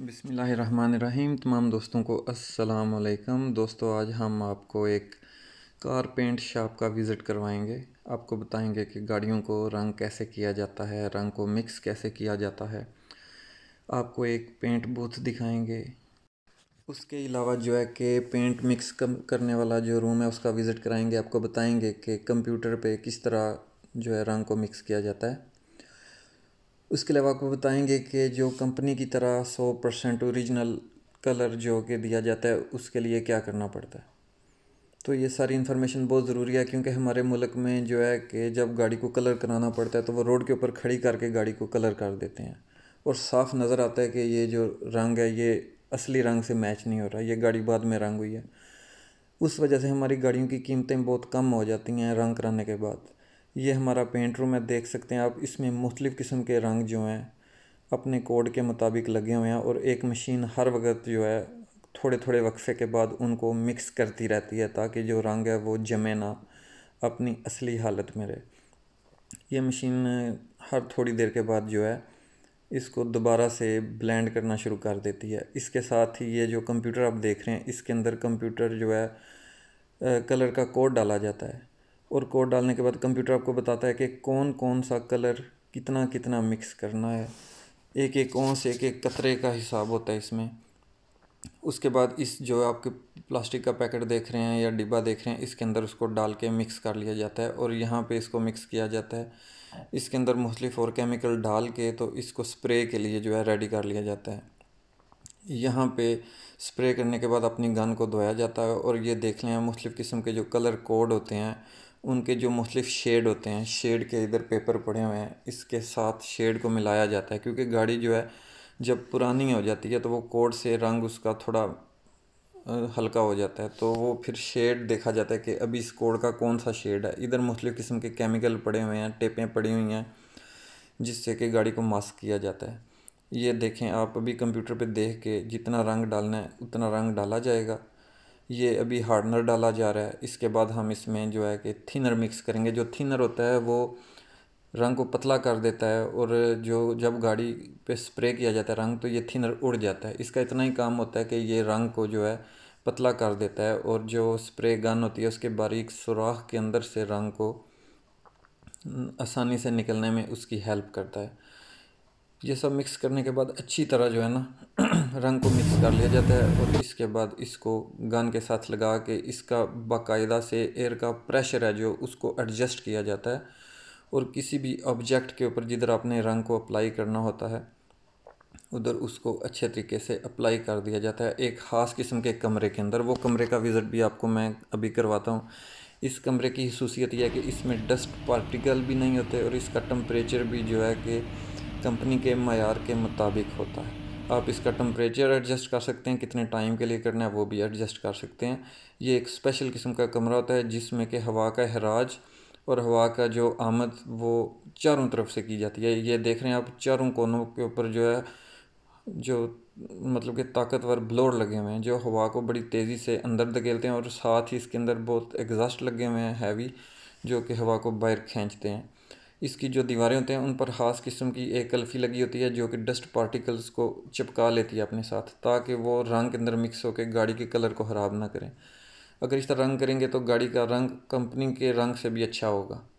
बिसमीम तमाम दोस्तों को अस्सलाम वालेकुम दोस्तों आज हम आपको एक कार पेंट शॉप का विज़िट करवाएंगे आपको बताएंगे कि गाड़ियों को रंग कैसे किया जाता है रंग को मिक्स कैसे किया जाता है आपको एक पेंट बूथ दिखाएंगे उसके अलावा जो है कि पेंट मिक्स करने वाला जो रूम है उसका विज़िट कराएँगे आपको बताएँगे कि कंप्यूटर पर किस तरह जो है रंग को मिक्स किया जाता है उसके अलावा आपको बताएंगे कि जो कंपनी की तरह सौ परसेंट औरिजिनल कलर जो कि दिया जाता है उसके लिए क्या करना पड़ता है तो ये सारी इन्फॉर्मेशन बहुत ज़रूरी है क्योंकि हमारे मुल्क में जो है कि जब गाड़ी को कलर कराना पड़ता है तो वो रोड के ऊपर खड़ी करके गाड़ी को कलर कर देते हैं और साफ नज़र आता है कि ये जो रंग है ये असली रंग से मैच नहीं हो रहा ये गाड़ी बाद में रंग हुई है उस वजह से हमारी गाड़ियों की कीमतें बहुत कम हो जाती हैं रंग कराने के बाद ये हमारा पेंट रूम है देख सकते हैं आप इसमें मुख्तलिफ़ किस्म के रंग जो हैं अपने कोड के मुताबिक लगे हुए हैं और एक मशीन हर वक्त जो है थोड़े थोड़े वक्फे के बाद उनको मिक्स करती रहती है ताकि जो रंग है वो जमे ना अपनी असली हालत में रहे ये मशीन हर थोड़ी देर के बाद जो है इसको दोबारा से ब्लेंड करना शुरू कर देती है इसके साथ ही ये जो कंप्यूटर आप देख रहे हैं इसके अंदर कंप्यूटर जो है कलर का कोड डाला जाता है और कोड डालने के बाद कंप्यूटर आपको बताता है कि कौन कौन सा कलर कितना कितना मिक्स करना है एक एक ओंस एक एक कतरे का हिसाब होता है इसमें उसके बाद इस जो आपके प्लास्टिक का पैकेट देख रहे हैं या डिब्बा देख रहे हैं इसके अंदर उसको डाल के मिक्स कर लिया जाता है और यहाँ पे इसको मिक्स किया जाता है इसके अंदर मुख्तलिफ और केमिकल डाल के तो इसको स्प्रे के लिए जो है रेडी कर लिया जाता है यहाँ पे स्प्रे करने के बाद अपनी गन को धोया जाता है और ये देख लें मुख्तु किस्म के जो कलर कोड होते हैं उनके जो मुख्तलिफ शेड होते हैं शेड के इधर पेपर पड़े हुए हैं इसके साथ शेड को मिलाया जाता है क्योंकि गाड़ी जो है जब पुरानी हो जाती है तो वो कोड से रंग उसका थोड़ा हल्का हो जाता है तो वो फिर शेड देखा जाता है कि अभी इस कोड का कौन सा शेड है इधर मुख्तु किस्म के केमिकल पड़े हुए हैं टेपें पड़ी हुई हैं जिससे कि गाड़ी को मास्क किया जाता है ये देखें आप अभी कंप्यूटर पे देख के जितना रंग डालना है उतना रंग डाला जाएगा ये अभी हार्डनर डाला जा रहा है इसके बाद हम इसमें जो है कि थिनर मिक्स करेंगे जो थिनर होता है वो रंग को पतला कर देता है और जो जब गाड़ी पे स्प्रे किया जाता है रंग तो ये थिनर उड़ जाता है इसका इतना ही काम होता है कि ये रंग को जो है पतला कर देता है और जो स्प्रे गन होती है उसके बारीक सुराख के अंदर से रंग को आसानी से निकलने में उसकी हेल्प करता है ये सब मिक्स करने के बाद अच्छी तरह जो है ना रंग को मिक्स कर लिया जाता है और इसके बाद इसको गन के साथ लगा के इसका बाकायदा से एयर का प्रेशर है जो उसको एडजस्ट किया जाता है और किसी भी ऑब्जेक्ट के ऊपर जिधर आपने रंग को अप्लाई करना होता है उधर उसको अच्छे तरीके से अप्लाई कर दिया जाता है एक ख़ास किस्म के कमरे के अंदर वो कमरे का विज़िट भी आपको मैं अभी करवाता हूँ इस कमरे की खसूसियत यह है कि इसमें डस्ट पार्टिकल भी नहीं होते और इसका टम्परेचर भी जो है कि कंपनी के मैार के मुताबिक होता है आप इसका टम्परेचर एडजस्ट कर सकते हैं कितने टाइम के लिए करना है वो भी एडजस्ट कर सकते हैं ये एक स्पेशल किस्म का कमरा होता है जिसमें कि हवा का हराज और हवा का जो आमद वो चारों तरफ से की जाती है ये देख रहे हैं आप चारों कोनों के ऊपर जो है जो मतलब कि ताकतवर ब्लोर लगे हुए हैं जो हवा को बड़ी तेज़ी से अंदर धकेलते हैं और साथ ही इसके अंदर बहुत एग्जास्ट लगे हुए हैं हैवी जो कि हवा को बाहर खींचते हैं इसकी जो दीवारें होती हैं उन पर ख़ास किस्म की एक कल्फ़ी लगी होती है जो कि डस्ट पार्टिकल्स को चिपका लेती है अपने साथ ताकि वो रंग के अंदर मिक्स होकर गाड़ी के कलर को ख़राब ना करें अगर इस तरह रंग करेंगे तो गाड़ी का रंग कंपनी के रंग से भी अच्छा होगा